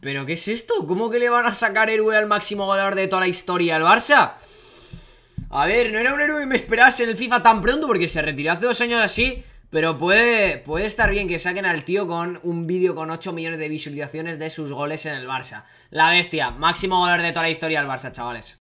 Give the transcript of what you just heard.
¿Pero qué es esto? ¿Cómo que le van a sacar héroe al máximo goleador de toda la historia al Barça? A ver, no era un héroe y me esperase en el FIFA tan pronto porque se retiró hace dos años así. Pero puede, puede estar bien que saquen al tío con un vídeo con 8 millones de visualizaciones de sus goles en el Barça. La bestia, máximo goleador de toda la historia al Barça, chavales.